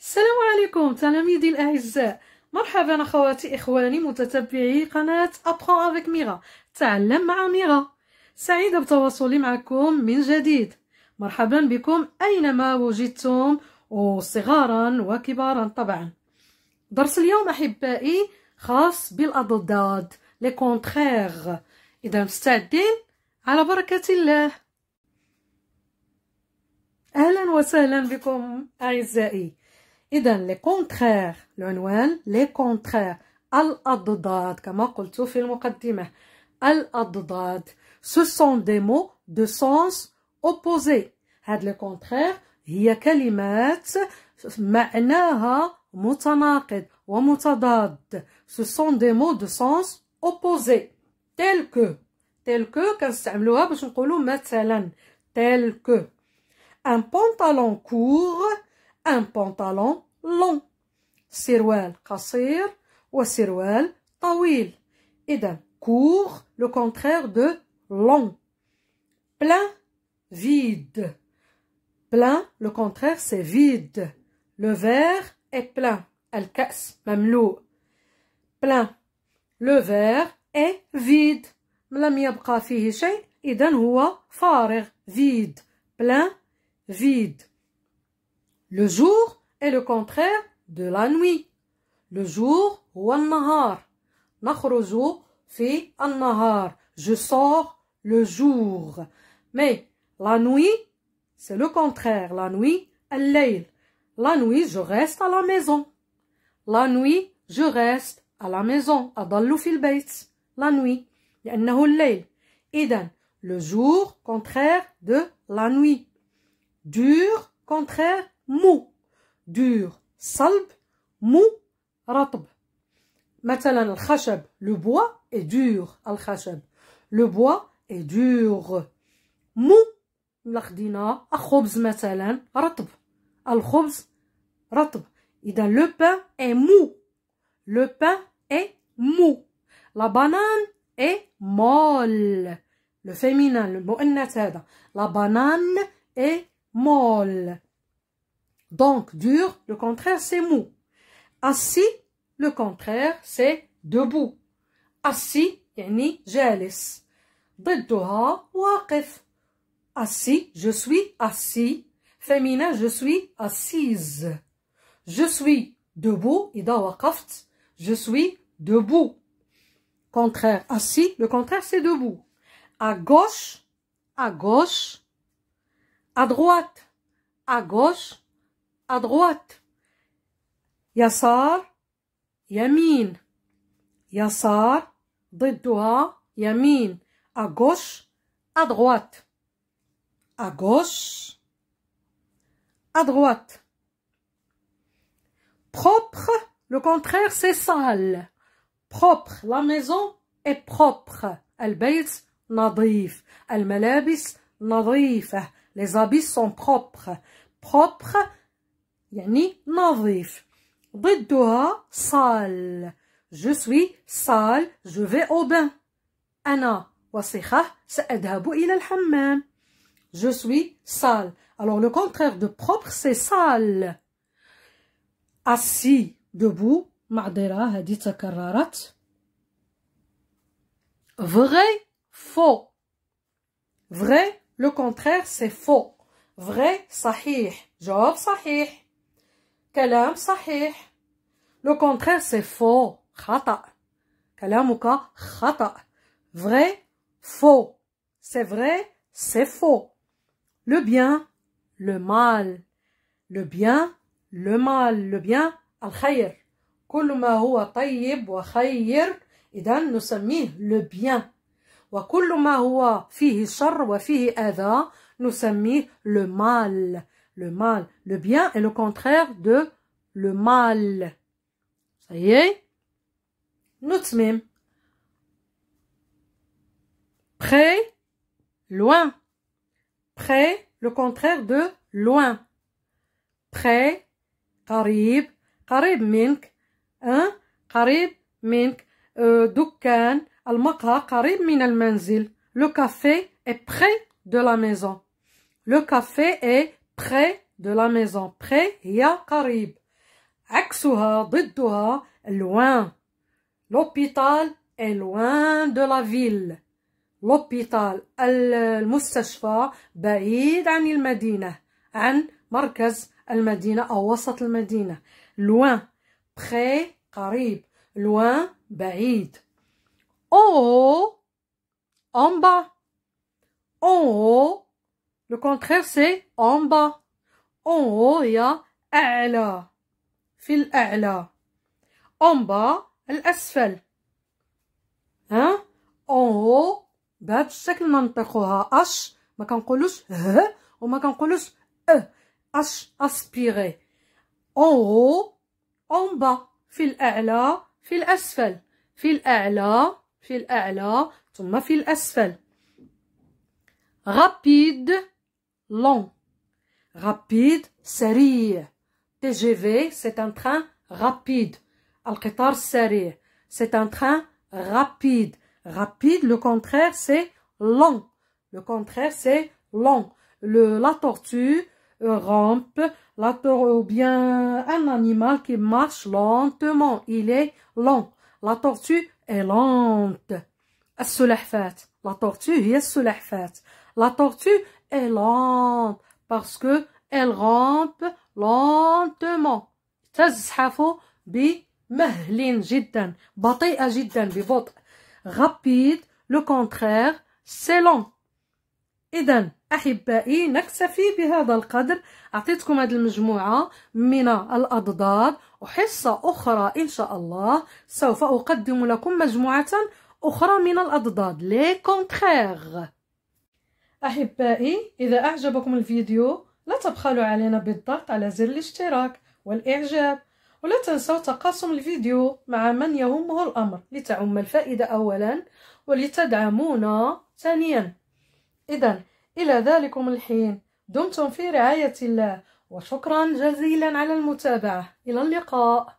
السلام عليكم تلاميذي الأعزاء مرحبا أخواتي إخواني متتبعي قناة أبخون أفيك ميغا تعلم مع ميغا سعيدة بتواصلي معكم من جديد مرحبا بكم أينما وجدتم وصغارا وكبارا طبعا درس اليوم أحبائي خاص بالأضداد لي كونتخيغ إذا مستعدين على بركة الله أهلا وسهلا بكم أعزائي إذا لي كونتخير العنوان لي كونتخير الأضداد كما قلت في المقدمة الأضداد ce sont des mots de sens opposé هاد لي كونتخير هي كلمات معناها متناقض ومتضاد ce sont دي مو دو سونس أوبوزي tel que tel que كنستعملوها باش نقولو مثلا tel que un pantalon court un pantalon long ou قصير tawil. Et d'un court le contraire de long plein vide plein le contraire c'est vide le verre est plein même l'eau. plein le verre est vide لم يبقى فيه شيء إذا هو vide plein vide le jour est le contraire de la nuit. Le jour ou nahar. Je sors le jour. Mais la nuit, c'est le contraire. La nuit, al-layl. La nuit, je reste à la maison. La nuit, je reste à la maison. Adallu La nuit. le jour contraire de la nuit. Dur contraire مو دور صلب مو رطب مثلا الخشب لو بوا اي دور الخشب لو بوا اي دور مو لخدينا الخبز مثلا رطب الخبز رطب اذا لو بان اي مو لو بان اي مو لا بانان اي مول لو فيمينان المؤنث هذا لا بانان اي مول Donc, dur, le contraire, c'est mou. Assis, le contraire, c'est debout. Assis, يعني جالس. ضدها واقف. Assis, je suis assis. Féminin, je suis assise. Je suis debout. et وقفت, je suis debout. Contraire, assis, le contraire, c'est debout. À gauche, à gauche. À droite, à gauche à droite. Yassar. Yasar Yassar. Dedoua, yamin à gauche à droite à gauche à droite propre le contraire c'est sale propre la maison est propre Nadif Elle الملابس نظيفة les abysses sont propres propre yani norrif, riddouah sal, je suis sal, je vais au bain. il je suis sal. alors le contraire de propre, c'est sal. assis, debout, madara a dit à kararat. vrai, faux. vrai, le contraire, c'est faux. vrai, sahir, job, sahir. كلام صحيح لو كونترير سي فو خطأ كلامك خطأ vrai faux c'est vrai c'est faux le bien le mal le bien le mal le bien الخير كل ما هو طيب وخير إذا نسميه le bien وكل ما هو فيه شر وفيه أذى نسميه le mal le mal. Le bien est le contraire de le mal. Ça y est nous Nutzmim. Près, loin. Près, le contraire de loin. Près, carib. Carib mink, hein, carib mink, euh, dukan, al-maqa, carib min Le café est près de la maison. Le café est près de la maison. Près, ya karib. Aksuha, dittuha, loin. L'hôpital est loin de la ville. L'hôpital, le mustashfa ba'id an il-madina. An, markaz medina ou awasat al medina Loin, près, karib. Loin, ba'id. En haut, en bas. En haut, Le contraire, c'est en bas. En haut, il y a أعلى في الأعلى en bas الأسفل ها en haut بهذا الشكل ننطقوها اش ما كنقولوش ه وما كنقولوش ا اش اسبيري en haut en bas في الأعلى في الأسفل في الأعلى في الأعلى ثم في الأسفل rapide long. Rapide, série. TGV, c'est un train rapide. Al-Qatar série. C'est un train rapide. Rapide, le contraire, c'est long. Le contraire, c'est long. la tortue rampe, la tortue, ou bien un animal qui marche lentement. Il est long »,« La tortue est lente. La tortue est La tortue est lente parce que elle rampe lentement. تزحف بمهل جدا بطيئة جدا ببطء. Rapide le contraire c'est lent. إذا أحبائي نكتفي بهذا القدر أعطيتكم هذه المجموعة من الأضداد وحصة أخرى إن شاء الله سوف أقدم لكم مجموعة أخرى من الأضداد لي كونتخيغ أحبائي إذا أعجبكم الفيديو لا تبخلوا علينا بالضغط على زر الاشتراك والإعجاب ولا تنسوا تقاسم الفيديو مع من يهمه الأمر لتعم الفائدة أولا ولتدعمونا ثانيا إذا إلى ذلكم الحين دمتم في رعاية الله وشكرا جزيلا على المتابعة إلى اللقاء